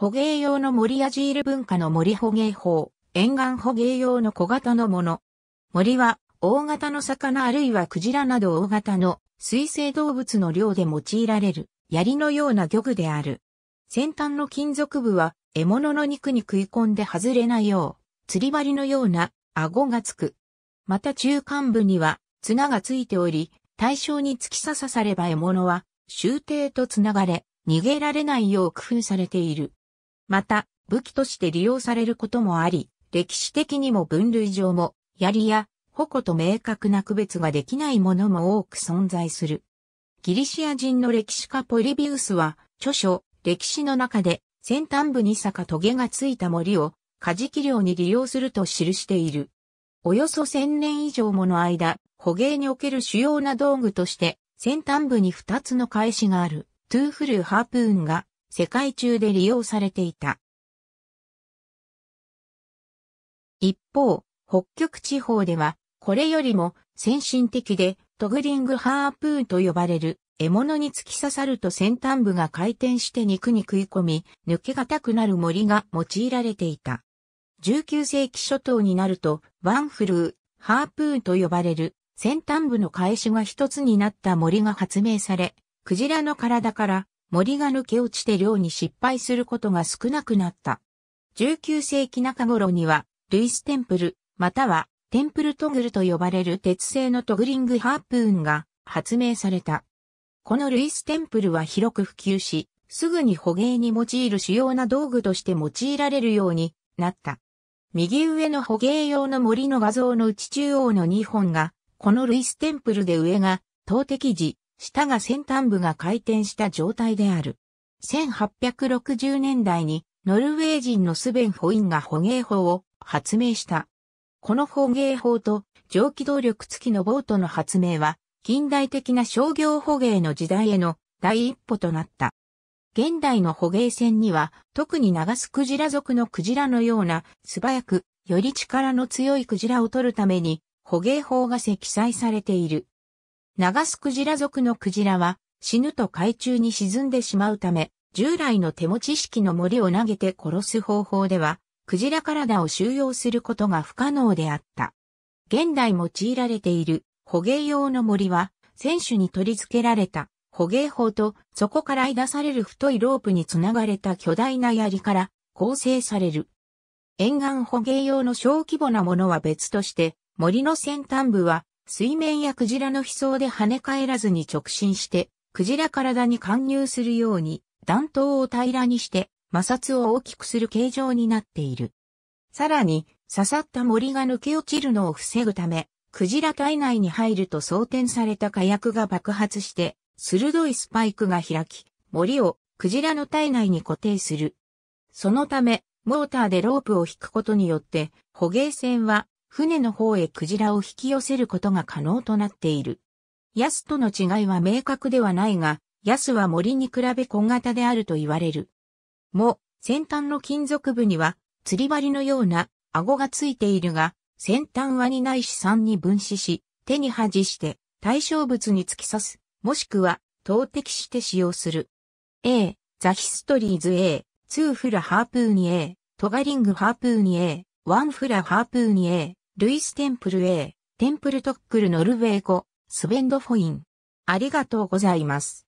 捕鯨用の森やジール文化の森捕鯨法、沿岸捕鯨用の小型のもの。森は、大型の魚あるいはクジラなど大型の水生動物の量で用いられる、槍のような漁具である。先端の金属部は、獲物の肉に食い込んで外れないよう、釣り針のような、顎がつく。また中間部には、綱がついており、対象に突き刺さされば獲物は、終底とつながれ、逃げられないよう工夫されている。また、武器として利用されることもあり、歴史的にも分類上も、槍や矛と明確な区別ができないものも多く存在する。ギリシア人の歴史家ポリビウスは、著書、歴史の中で、先端部に坂棘がついた森を、カジキ漁に利用すると記している。およそ1000年以上もの間、捕鯨における主要な道具として、先端部に2つの返しがある、トゥーフルーハープーンが世界中で利用されていた。一方、北極地方では、これよりも先進的で、トグリングハープーンと呼ばれる獲物に突き刺さると先端部が回転して肉に食い込み、抜けがたくなる森が用いられていた。19世紀初頭になると、ワンフルー、ハープーンと呼ばれる先端部の返しが一つになった森が発明され、クジラの体から森が抜け落ちて漁に失敗することが少なくなった。19世紀中頃には、ルイステンプル、またはテンプルトグルと呼ばれる鉄製のトグリングハープーンが発明された。このルイステンプルは広く普及し、すぐに捕鯨に用いる主要な道具として用いられるようになった。右上の捕鯨用の森の画像の内中央の2本が、このルイステンプルで上が、投擲時、下が先端部が回転した状態である。1860年代にノルウェー人のスベン・ホインが捕鯨法を発明した。この捕鯨法と蒸気動力付きのボートの発明は近代的な商業捕鯨の時代への第一歩となった。現代の捕鯨船には特に流すクジラ族のクジラのような素早くより力の強いクジラを取るために捕鯨法が積載されている。流すクジラ族のクジラは死ぬと海中に沈んでしまうため、従来の手持ち式の森を投げて殺す方法では、クジラ体を収容することが不可能であった。現代用いられている捕鯨用の森は、選手に取り付けられた捕鯨砲と、そこから出される太いロープにつながれた巨大な槍から構成される。沿岸捕鯨用の小規模なものは別として、森の先端部は水面やクジラの飛壮で跳ね返らずに直進して、クジラ体に貫入するように、弾頭を平らにして、摩擦を大きくする形状になっている。さらに、刺さった森が抜け落ちるのを防ぐため、クジラ体内に入ると装填された火薬が爆発して、鋭いスパイクが開き、森をクジラの体内に固定する。そのため、モーターでロープを引くことによって、捕鯨船は船の方へクジラを引き寄せることが可能となっている。ヤスとの違いは明確ではないが、ヤスは森に比べ小型であると言われる。も、先端の金属部には、釣り針のような顎がついているが、先端は2ないし3に分子し、手に恥して、対象物に突き刺す、もしくは、投擲して使用する。A、ザヒストリーズ A、ツーフラハープーニ A、トガリングハープーニ A、ワンフラ・ハープーニ A、ルイス・テンプル A、テンプルトックル・ノルウェー語、スベンドフォイン。ありがとうございます。